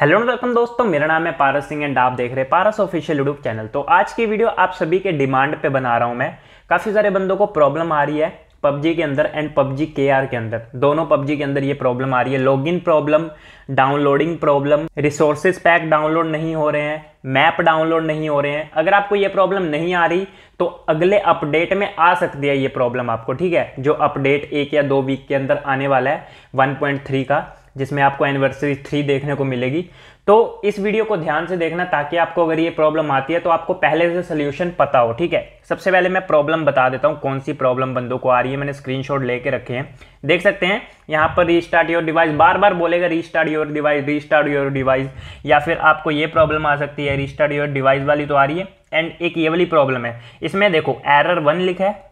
hello welcome दोस्तों मेरा नाम है पारस सिंह एंड आप देख रहे हैं पारस ऑफिशियल यूट्यूब चैनल तो आज की वीडियो आप सभी के डिमांड पे बना रहा हूँ मैं काफ़ी सारे बंदों को प्रॉब्लम आ रही है पबजी के अंदर एंड पबजी के आर के अंदर दोनों पबजी के अंदर ये प्रॉब्लम आ रही है login problem downloading problem resources pack download नहीं हो रहे हैं मैप डाउनलोड नहीं हो रहे हैं अगर आपको ये प्रॉब्लम नहीं आ रही तो अगले अपडेट में आ सकती है ये प्रॉब्लम आपको ठीक है जो अपडेट एक या दो वीक के अंदर आने वाला है वन का जिसमें आपको एनिवर्सरी थ्री देखने को मिलेगी तो इस वीडियो को ध्यान से देखना ताकि आपको अगर ये प्रॉब्लम आती है तो आपको पहले से सोल्यूशन पता हो ठीक है सबसे पहले मैं प्रॉब्लम बता देता हूँ कौन सी प्रॉब्लम बंदों को आ रही है मैंने स्क्रीनशॉट लेके रखे हैं देख सकते हैं यहाँ पर रीस्टार्ट योर डिवाइस बार बार बोलेगा restart your device restart your device या फिर आपको ये प्रॉब्लम आ सकती है रीस्टार्ट योर डिवाइस वाली तो आ रही है एंड एक ये वाली प्रॉब्लम है इसमें देखो एरर वन लिखा है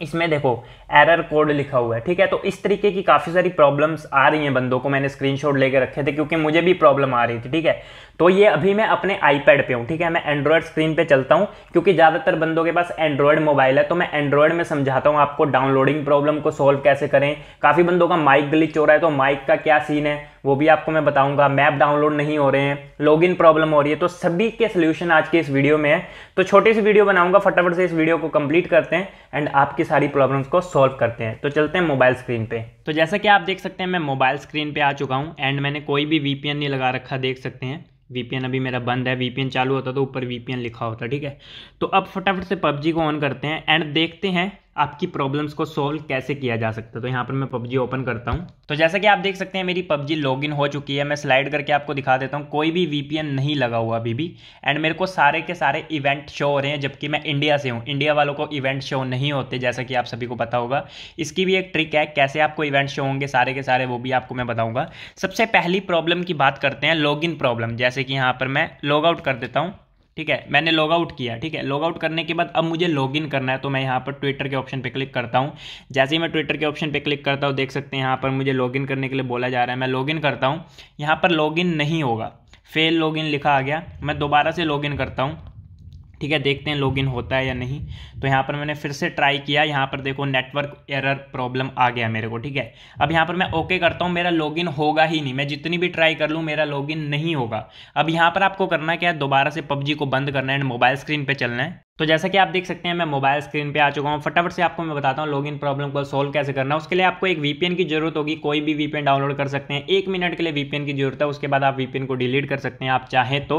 इसमें देखो एरर कोड लिखा हुआ है ठीक है तो इस तरीके की काफ़ी सारी प्रॉब्लम्स आ रही हैं बंदों को मैंने स्क्रीनशॉट लेके रखे थे क्योंकि मुझे भी प्रॉब्लम आ रही थी ठीक है तो ये अभी मैं अपने आईपैड पे हूँ ठीक है मैं एंड्रॉयड स्क्रीन पे चलता हूँ क्योंकि ज़्यादातर बंदों के पास एंड्रॉयड मोबाइल है तो मैं एंड्रॉयड में समझाता हूँ आपको डाउनलोडिंग प्रॉब्लम को सॉल्व कैसे करें काफ़ी बंदों का माइक ग्लिच हो रहा है तो माइक का क्या सीन है वो भी आपको मैं बताऊंगा मैप डाउनलोड नहीं हो रहे हैं लॉगिन प्रॉब्लम हो रही है तो सभी के सोल्यूशन आज के इस वीडियो में है तो छोटी सी वीडियो बनाऊंगा फटाफट से इस वीडियो को कंप्लीट करते हैं एंड आपकी सारी प्रॉब्लम्स को सॉल्व करते हैं तो चलते हैं मोबाइल स्क्रीन पे तो जैसा कि आप देख सकते हैं मैं मोबाइल स्क्रीन पे आ चुका हूँ एंड मैंने कोई भी वी नहीं लगा रखा देख सकते हैं वीपीएन अभी मेरा बंद है वीपीएन चालू होता तो ऊपर वीपीएन लिखा होता ठीक है तो अब फटाफट से पबजी को ऑन करते हैं एंड देखते हैं आपकी प्रॉब्लम्स को सॉल्व कैसे किया जा सकता है तो यहाँ पर मैं पबजी ओपन करता हूँ तो जैसा कि आप देख सकते हैं मेरी पबजी लॉगिन हो चुकी है मैं स्लाइड करके आपको दिखा देता हूँ कोई भी वीपीएन नहीं लगा हुआ अभी भी एंड मेरे को सारे के सारे इवेंट शो हो रहे हैं जबकि मैं इंडिया से हूँ इंडिया वालों को इवेंट शो नहीं होते जैसा कि आप सभी को पता होगा इसकी भी एक ट्रिक है कैसे आपको इवेंट शो होंगे सारे के सारे वो भी आपको मैं बताऊँगा सबसे पहली प्रॉब्लम की बात करते हैं लॉग प्रॉब्लम जैसे कि यहाँ पर मैं लॉग आउट कर देता हूँ ठीक है मैंने लॉग आउट किया ठीक है लॉग आउट करने के बाद अब मुझे लॉग इन करना है तो मैं यहाँ पर ट्विटर के ऑप्शन पे क्लिक करता हूँ जैसे ही मैं ट्विटर के ऑप्शन पे क्लिक करता हूँ देख सकते हैं यहाँ पर मुझे लॉग इन करने के लिए बोला जा रहा है मैं लॉग इन करता हूँ यहाँ पर लॉग इन नहीं होगा फेल लॉग इन लिखा आ गया मैं दोबारा से लॉग इन करता हूँ ठीक है देखते हैं लॉगिन होता है या नहीं तो यहाँ पर मैंने फिर से ट्राई किया यहाँ पर देखो नेटवर्क एरर प्रॉब्लम आ गया मेरे को ठीक है अब यहाँ पर मैं ओके करता हूँ मेरा लॉगिन होगा ही नहीं मैं जितनी भी ट्राई कर लूँ मेरा लॉगिन नहीं होगा अब यहाँ पर आपको करना क्या है दोबारा से पबजी को बंद करना है एंड मोबाइल स्क्रीन पर चलना है तो जैसा कि आप देख सकते हैं मैं मोबाइल स्क्रीन पे आ चुका हूँ फटाफट से आपको मैं बताता हूँ लॉगिन प्रॉब्लम को सॉल्व कैसे करना है उसके लिए आपको एक वीपीएन की जरूरत होगी कोई भी वीपीएन डाउनलोड कर सकते हैं एक मिनट के लिए वीपीएन की जरूरत है उसके बाद आप वीपीएन को डिलीट कर सकते हैं आप चाहें तो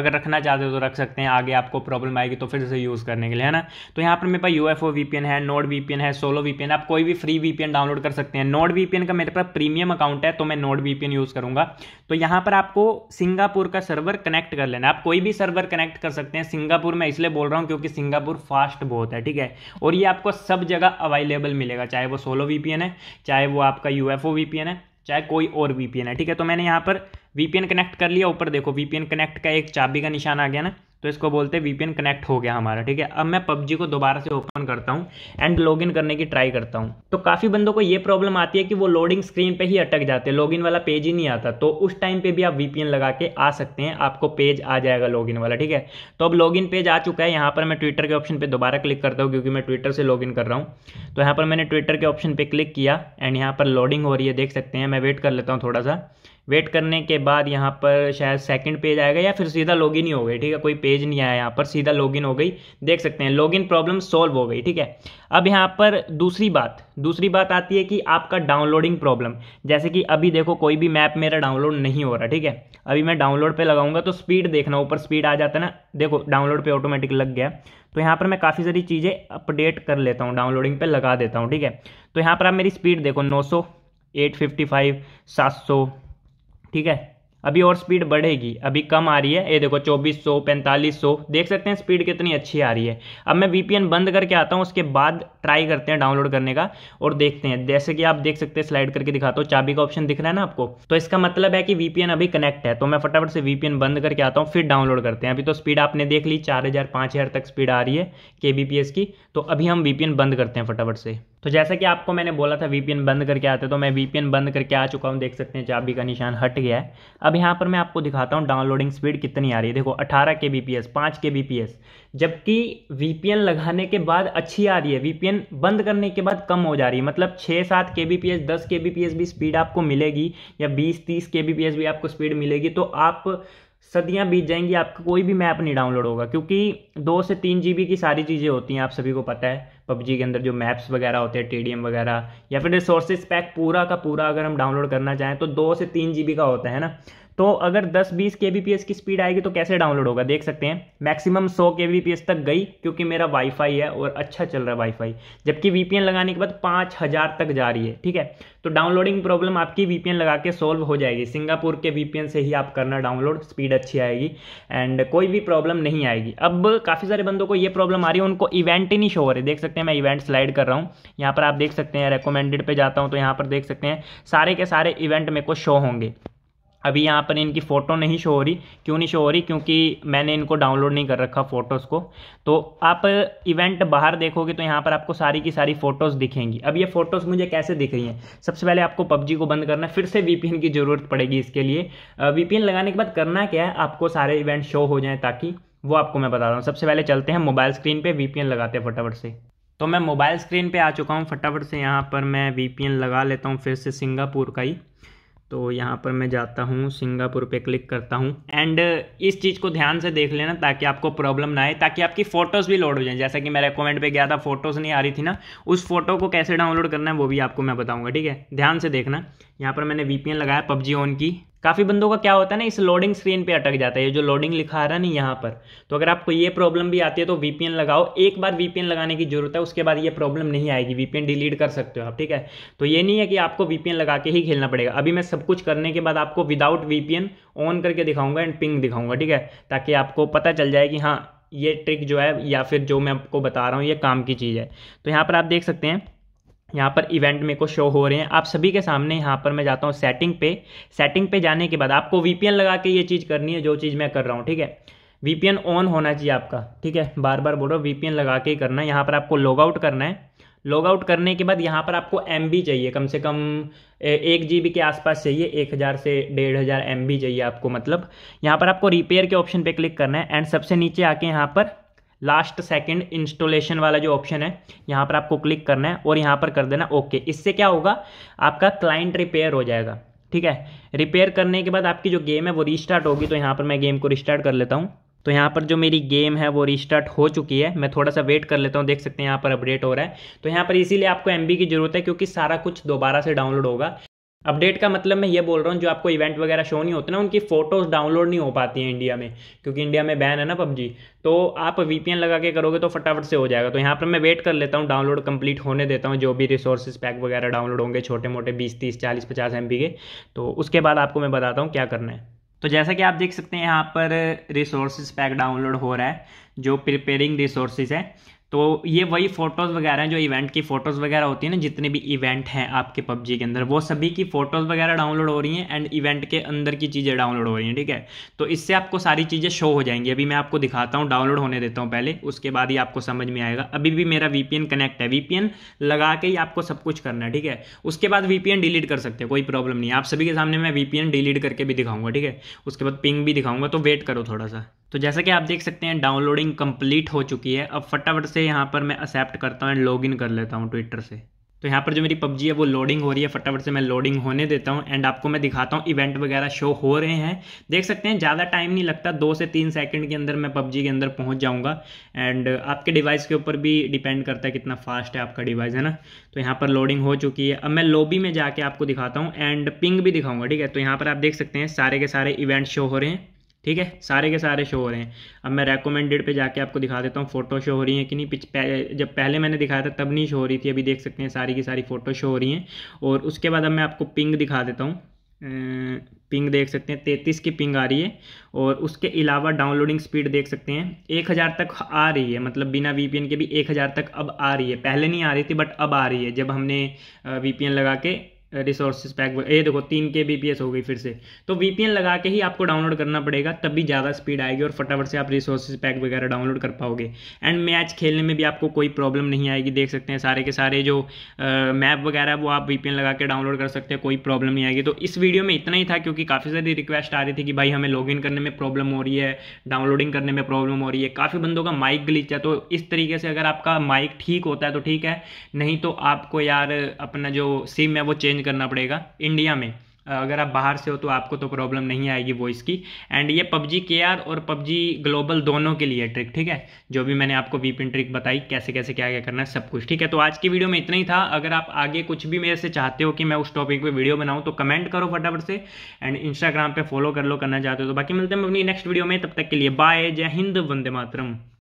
अगर रखना चाहते हो तो रख सकते हैं आगे आपको प्रॉब्लम आएगी तो फिर से यूज़ करने के लिए है ना तो यहाँ पर मेरे पास यू एफ है नोड वीपीएन है सोलो वीपीएन आप कोई भी फ्री वीपीएन डाउनलोड कर सकते हैं नोड वीपीएन का मेरे पास प्रीमियम अकाउंट है तो मैं नोड वीपीएन यूज़ करूँगा तो यहाँ पर आपको सिंगापुर का सर्वर कनेक्ट कर लेना आप कोई भी सर्वर कनेक्ट कर सकते हैं सिंगापुर में इसलिए बोल रहा हूँ क्योंकि कि सिंगापुर फास्ट बहुत है ठीक है और ये आपको सब जगह अवेलेबल मिलेगा चाहे वो सोलो वीपीएन है चाहे वो आपका यूएफओ वीपीएन है चाहे कोई और वीपीएन है ठीक है तो मैंने यहाँ पर वीपीएन कनेक्ट कर लिया ऊपर देखो वीपीएन कनेक्ट का एक चाबी का निशान आ गया ना तो इसको बोलते हैं वीपीएन कनेक्ट हो गया हमारा ठीक है अब मैं पबजी को दोबारा से ओपन करता हूँ एंड लॉगिन करने की ट्राई करता हूँ तो काफ़ी बंदों को ये प्रॉब्लम आती है कि वो लोडिंग स्क्रीन पे ही अटक जाते हैं लॉगिन वाला पेज ही नहीं आता तो उस टाइम पे भी आप वीपीएन लगा के आ सकते हैं आपको पेज आ जाएगा लॉगिन वाला ठीक है तो अब लॉगिन पेज आ चुका है यहाँ पर मैं ट्विटर के ऑप्शन पर दोबारा क्लिक करता हूँ क्योंकि मैं ट्विटर से लॉगिन कर रहा हूँ तो यहाँ पर मैंने ट्विटर के ऑप्शन पर क्लिक किया एंड यहाँ पर लोडिंग हो रही है देख सकते हैं मैं वेट कर लेता हूँ थोड़ा सा वेट करने के बाद यहाँ पर शायद सेकंड पेज आएगा या फिर सीधा लॉगिन ही हो गई ठीक है कोई पेज नहीं आया यहाँ पर सीधा लॉगिन हो गई देख सकते हैं लॉगिन प्रॉब्लम सॉल्व हो गई ठीक है अब यहाँ पर दूसरी बात दूसरी बात आती है कि आपका डाउनलोडिंग प्रॉब्लम जैसे कि अभी देखो कोई भी मैप मेरा डाउनलोड नहीं हो रहा ठीक है अभी मैं डाउनलोड पर लगाऊंगा तो स्पीड देखना ऊपर स्पीड आ जाता है ना देखो डाउनलोड पर ऑटोमेटिक लग गया तो यहाँ पर मैं काफ़ी सारी चीज़ें अपडेट कर लेता हूँ डाउनलोडिंग पर लगा देता हूँ ठीक है तो यहाँ पर आप मेरी स्पीड देखो नौ 855 700 ठीक है अभी और स्पीड बढ़ेगी अभी कम आ रही है ये देखो 2400 4500 देख सकते हैं स्पीड कितनी अच्छी आ रही है अब मैं वीपीएन बंद करके आता हूँ उसके बाद ट्राई करते हैं डाउनलोड करने का और देखते हैं जैसे कि आप देख सकते हैं स्लाइड करके दिखाता हूँ चाबी का ऑप्शन दिख रहा है ना आपको तो इसका मतलब है कि वीपीएन अभी कनेक्ट है तो मैं फटाफट से वीपीएन बंद करके आता हूँ फिर डाउनलोड करते हैं अभी तो स्पीड आपने देख ली चार हज़ार तक स्पीड आ रही है के की तो अभी हम वीपीएन बंद करते हैं फटाफट से तो जैसा कि आपको मैंने बोला था वीपीएन बंद करके आते तो मैं वीपीएन बंद करके आ चुका हूँ देख सकते हैं चाबी का निशान हट गया है अब यहाँ पर मैं आपको दिखाता हूँ डाउनलोडिंग स्पीड कितनी आ रही है देखो 18 के बी पी एस पाँच के बी पी एस जबकि वीपीएन लगाने के बाद अच्छी आ रही है वीपीएन बंद करने के बाद कम हो जा रही है मतलब छः सात के बी पी एस दस के बी पी एस भी स्पीड आपको मिलेगी या बीस तीस के बी पी एस भी आपको स्पीड मिलेगी तो आप सदियाँ बीत जाएंगी आपका कोई भी मैप नहीं डाउनलोड होगा क्योंकि दो से तीन जी की सारी चीज़ें होती हैं आप सभी को पता है पबजी के अंदर जो मैप्स वगैरह होते हैं टी वगैरह या फिर रिसोर्सेज पैक पूरा का पूरा अगर हम डाउनलोड करना चाहें तो दो से तीन जी का होता है ना तो अगर 10-20 के की स्पीड आएगी तो कैसे डाउनलोड होगा देख सकते हैं मैक्सिमम 100 के तक गई क्योंकि मेरा वाईफाई है और अच्छा चल रहा है वाईफाई जबकि वीपीएन लगाने के बाद 5000 तक जा रही है ठीक है तो डाउनलोडिंग प्रॉब्लम आपकी वीपीएन लगा के सॉल्व हो जाएगी सिंगापुर के वीपीएन से ही आप करना डाउनलोड स्पीड अच्छी आएगी एंड कोई भी प्रॉब्लम नहीं आएगी अब काफ़ी सारे बंदों को ये प्रॉब्लम आ रही है उनको इवेंट ही नहीं शो हो रहे देख सकते हैं मैं इवेंट स्लाइड कर रहा हूँ यहाँ पर आप देख सकते हैं रेकोमेंडेड पर जाता हूँ तो यहाँ पर देख सकते हैं सारे के सारे इवेंट मेरे को शो होंगे अभी यहाँ पर इनकी फ़ोटो नहीं शो हो रही क्यों नहीं शो हो रही क्योंकि मैंने इनको डाउनलोड नहीं कर रखा फ़ोटोज़ को तो आप इवेंट बाहर देखोगे तो यहाँ पर आपको सारी की सारी फ़ोटोज़ दिखेंगी अब ये फ़ोटोज़ मुझे कैसे दिख रही हैं सबसे पहले आपको पबजी को बंद करना है फिर से वी की ज़रूरत पड़ेगी इसके लिए वी लगाने के बाद करना क्या है आपको सारे इवेंट शो हो जाएँ ताकि वो आपको मैं बता रहा हूँ सबसे पहले चलते हैं मोबाइल स्क्रीन पर वी लगाते हैं फटाफट से तो मैं मोबाइल स्क्रीन पे आ चुका हूँ फटाफट से यहाँ पर मैं वीपीएन लगा लेता हूँ फिर से सिंगापुर का ही तो यहाँ पर मैं जाता हूँ सिंगापुर पे क्लिक करता हूँ एंड uh, इस चीज़ को ध्यान से देख लेना ताकि आपको प्रॉब्लम ना आए ताकि आपकी फ़ोटोज़ भी लोड हो जाए जैसा कि मैं रेकमेंड पे गया था फ़ोटोज़ नहीं आ रही थी ना उस फोटो को कैसे डाउनलोड करना है वो भी आपको मैं बताऊँगा ठीक है ध्यान से देखना यहाँ पर मैंने वी लगाया पबजी ऑन की काफ़ी बंदों का क्या होता है ना इस लोडिंग स्क्रीन पे अटक जाता है ये जो लोडिंग लिखा आ रहा है ना यहाँ पर तो अगर आपको ये प्रॉब्लम भी आती है तो वीपीएन लगाओ एक बार वीपीएन लगाने की जरूरत है उसके बाद ये प्रॉब्लम नहीं आएगी वीपीएन डिलीट कर सकते हो आप ठीक है तो ये नहीं है कि आपको वीपीएन लगा के ही खेलना पड़ेगा अभी मैं सब कुछ करने के बाद आपको विदाउट वीपीएन ऑन करके दिखाऊंगा एंड पिंग दिखाऊंगा ठीक है ताकि आपको पता चल जाए कि हाँ ये ट्रिक जो है या फिर जो मैं आपको बता रहा हूँ ये काम की चीज़ है तो यहाँ पर आप देख सकते हैं यहाँ पर इवेंट मेरे को शो हो रहे हैं आप सभी के सामने यहाँ पर मैं जाता हूँ सेटिंग पे सेटिंग पे जाने के बाद आपको वीपीएन लगा के ये चीज़ करनी है जो चीज़ मैं कर रहा हूँ ठीक है वीपीएन ऑन होना चाहिए आपका ठीक है बार बार बोल रहा हूँ वीपीएन लगा के ही करना है यहाँ पर आपको लॉग आउट करना है लॉग आउट करने के बाद यहाँ पर आपको एम चाहिए कम से कम एक जी के आसपास चाहिए एक हज़ार से डेढ़ हज़ार एम चाहिए आपको मतलब यहाँ पर आपको रिपेयर के ऑप्शन पे क्लिक करना है एंड सबसे नीचे आके यहाँ पर लास्ट सेकंड इंस्टॉलेशन वाला जो ऑप्शन है यहाँ पर आपको क्लिक करना है और यहाँ पर कर देना ओके इससे क्या होगा आपका क्लाइंट रिपेयर हो जाएगा ठीक है रिपेयर करने के बाद आपकी जो गेम है वो रिस्टार्ट होगी तो यहाँ पर मैं गेम को रिस्टार्ट कर लेता हूँ तो यहाँ पर जो मेरी गेम है वो रिस्टार्ट हो चुकी है मैं थोड़ा सा वेट कर लेता हूँ देख सकते हैं यहाँ पर अपडेट हो रहा है तो यहाँ पर इसीलिए आपको एम की ज़रूरत है क्योंकि सारा कुछ दोबारा से डाउनलोड होगा अपडेट का मतलब मैं ये बोल रहा हूँ जो आपको इवेंट वगैरह शो नहीं होते ना उनकी फोटोज डाउनलोड नहीं हो पाती हैं इंडिया में क्योंकि इंडिया में बैन है ना पबजी तो आप वीपीएन लगा के करोगे तो फटाफट से हो जाएगा तो यहाँ पर मैं वेट कर लेता हूँ डाउनलोड कंप्लीट होने देता हूँ जो भी रिसोर्सेज पैक वगैरह डाउनलोड होंगे छोटे मोटे बीस तीस चालीस पचास एम के तो उसके बाद आपको मैं बताता हूँ क्या करना है तो जैसा कि आप देख सकते हैं यहाँ पर रिसोर्सेज पैक डाउनलोड हो रहा है जो प्रिपेयरिंग रिसोर्सेज है तो ये वही फ़ोटोज़ वगैरह हैं जो इवेंट की फ़ोटोज़ वगैरह होती हैं ना जितने भी इवेंट हैं आपके पबजी के अंदर वो सभी की फ़ोटोज़ वगैरह डाउनलोड हो रही हैं एंड इवेंट के अंदर की चीज़ें डाउनलोड हो रही हैं ठीक है तो इससे आपको सारी चीज़ें शो हो जाएंगी अभी मैं आपको दिखाता हूँ डाउनलोड होने देता हूँ पहले उसके बाद ही आपको समझ में आएगा अभी भी मेरा वी कनेक्ट है वी लगा के ही आपको सब कुछ करना है ठीक है उसके बाद वी डिलीट कर सकते हैं कोई प्रॉब्लम नहीं आप सभी के सामने मैं वी डिलीट करके भी दिखाऊंगा ठीक है उसके बाद पिंग भी दिखाऊंगा तो वेट करो थोड़ा सा तो जैसा कि आप देख सकते हैं डाउनलोडिंग कंप्लीट हो चुकी है अब फटाफट से यहाँ पर मैं एक्सेप्ट करता हूँ एंड लॉग इन कर लेता हूँ ट्विटर से तो यहाँ पर जो मेरी पबजी है वो लोडिंग हो रही है फटाफट से मैं लोडिंग होने देता हूँ एंड आपको मैं दिखाता हूँ इवेंट वगैरह शो हो रहे हैं देख सकते हैं ज़्यादा टाइम नहीं लगता दो से तीन सेकंड के अंदर मैं पबजी के अंदर पहुँच जाऊँगा एंड आपके डिवाइस के ऊपर भी डिपेंड करता है कितना फास्ट है आपका डिवाइस है ना तो यहाँ पर लोडिंग हो चुकी है अब मैं लॉबी में जाके आपको दिखाता हूँ एंड पिंग भी दिखाऊँगा ठीक है तो यहाँ पर आप देख सकते हैं सारे के सारे इवेंट शो हो रहे हैं ठीक है सारे के सारे शो हो रहे हैं अब मैं रेकोमेंडेड पे जाके आपको दिखा देता हूँ फोटो शो हो रही हैं कि नहीं पिछ पहले जब पहले मैंने दिखाया था तब नहीं शो हो रही थी अभी देख सकते हैं सारी की सारी फ़ोटो शो हो रही हैं और उसके बाद अब मैं आपको पिंग दिखा देता हूँ पिंग देख सकते हैं तैंतीस की पिंग आ रही है और उसके अलावा डाउनलोडिंग स्पीड देख सकते हैं एक हज़ार तक आ रही है मतलब बिना वीपीएन के भी एक हज़ार तक अब आ रही है पहले नहीं आ रही थी बट अब आ रही है जब हमने वीपीएन लगा के रिसोर्सेज पैक ये देखो तीन के बी हो गई फिर से तो वी लगा के ही आपको डाउनलोड करना पड़ेगा तभी ज़्यादा स्पीड आएगी और फटाफट से आप रिसोर्सेज पैक वगैरह डाउनलोड कर पाओगे एंड मैच खेलने में भी आपको कोई प्रॉब्लम नहीं आएगी देख सकते हैं सारे के सारे जो मैप वगैरह वो आप वी लगा के डाउनलोड कर सकते हैं कोई प्रॉब्लम नहीं आएगी तो इस वीडियो में इतना ही था क्योंकि काफ़ी सारी रिक्वेस्ट आ रही थी कि भाई हमें लॉग करने में प्रॉब्लम हो रही है डाउनलोडिंग करने में प्रॉब्लम हो रही है काफ़ी बंदों का माइक ग्लिच है तो इस तरीके से अगर आपका माइक ठीक होता है तो ठीक है नहीं तो आपको यार अपना जो सिम है वो चेंज चेंज करना पड़ेगा इंडिया में अगर आप बाहर से हो तो आपको तो प्रॉब्लम नहीं आएगी वॉइस की एंड ये पबजी के और पबजी ग्लोबल दोनों के लिए ट्रिक ठीक है जो भी मैंने आपको वीपिन ट्रिक बताई कैसे कैसे क्या क्या करना है सब कुछ ठीक है तो आज की वीडियो में इतना ही था अगर आप आगे कुछ भी मेरे से चाहते हो कि मैं उस टॉपिक पे वीडियो बनाऊँ तो कमेंट करो फटाफट से एंड इंस्टाग्राम पर फॉलो कर लो करना चाहते हो तो बाकी मिलते हैं अपनी नेक्स्ट वीडियो में तब तक के लिए बाय जय हिंद वंदे मातरम